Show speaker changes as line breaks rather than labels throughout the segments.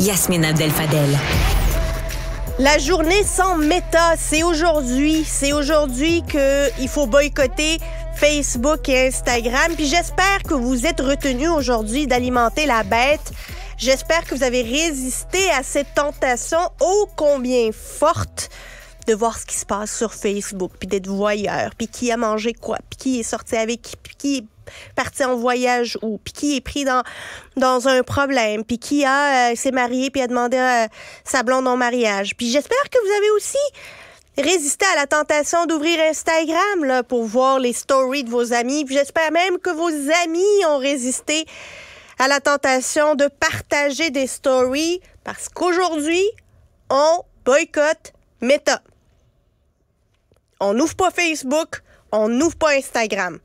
Yasmine Abdel Fadel. La journée sans méta, c'est aujourd'hui. C'est aujourd'hui qu'il faut boycotter Facebook et Instagram. Puis j'espère que vous êtes retenus aujourd'hui d'alimenter la bête. J'espère que vous avez résisté à cette tentation ô combien forte de voir ce qui se passe sur Facebook, puis d'être voyeur, puis qui a mangé quoi, puis qui est sorti avec qui, puis qui parti en voyage ou puis qui est pris dans dans un problème puis qui a euh, s'est marié puis a demandé euh, sa blonde en mariage puis j'espère que vous avez aussi résisté à la tentation d'ouvrir Instagram pour voir les stories de vos amis j'espère même que vos amis ont résisté à la tentation de partager des stories parce qu'aujourd'hui on boycotte Meta on n'ouvre pas Facebook on n'ouvre pas Instagram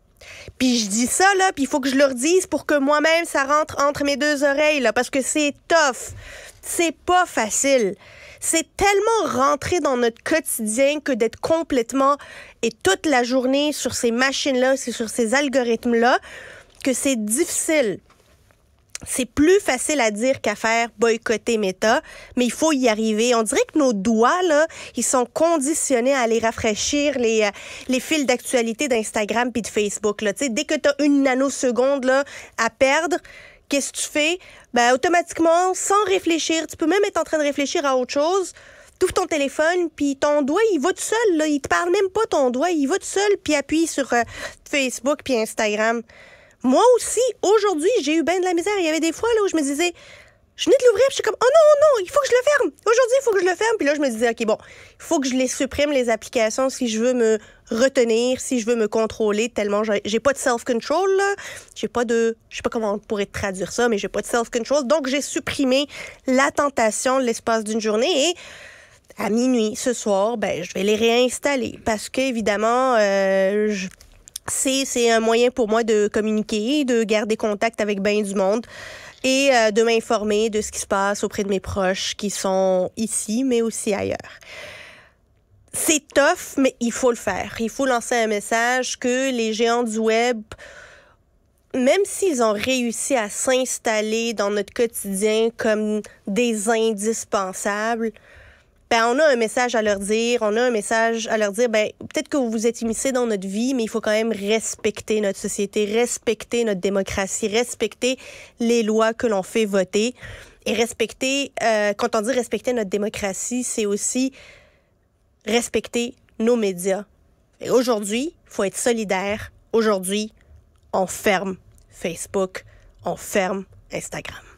puis je dis ça, là, puis il faut que je leur dise pour que moi-même, ça rentre entre mes deux oreilles, là, parce que c'est tough. C'est pas facile. C'est tellement rentré dans notre quotidien que d'être complètement et toute la journée sur ces machines-là, sur ces algorithmes-là, que c'est difficile c'est plus facile à dire qu'à faire boycotter Meta, mais il faut y arriver. On dirait que nos doigts, là, ils sont conditionnés à aller rafraîchir les, euh, les fils d'actualité d'Instagram puis de Facebook. Là. dès que tu as une nanoseconde là, à perdre, qu'est-ce que tu fais? Ben, automatiquement, sans réfléchir, tu peux même être en train de réfléchir à autre chose. T'ouvres ton téléphone, puis ton doigt, il va tout seul. Là. Il te parle même pas, ton doigt. Il va tout seul, puis appuie sur euh, Facebook puis Instagram. Moi aussi, aujourd'hui, j'ai eu bien de la misère. Il y avait des fois là, où je me disais, je venais de l'ouvrir, je suis comme, oh non, oh non, il faut que je le ferme. Aujourd'hui, il faut que je le ferme. Puis là, je me disais, OK, bon, il faut que je les supprime, les applications, si je veux me retenir, si je veux me contrôler, tellement j'ai pas de self-control, J'ai pas de, je sais pas comment on pourrait traduire ça, mais j'ai pas de self-control. Donc, j'ai supprimé la tentation l'espace d'une journée et à minuit ce soir, ben, je vais les réinstaller parce qu'évidemment, euh, je c'est c'est un moyen pour moi de communiquer, de garder contact avec bien du monde et euh, de m'informer de ce qui se passe auprès de mes proches qui sont ici mais aussi ailleurs. C'est tough mais il faut le faire. Il faut lancer un message que les géants du web même s'ils ont réussi à s'installer dans notre quotidien comme des indispensables, ben on a un message à leur dire, on a un message à leur dire, ben peut-être que vous vous êtes immiscé dans notre vie, mais il faut quand même respecter notre société, respecter notre démocratie, respecter les lois que l'on fait voter et respecter. Euh, quand on dit respecter notre démocratie, c'est aussi respecter nos médias. Et aujourd'hui, faut être solidaire. Aujourd'hui, on ferme Facebook, on ferme Instagram.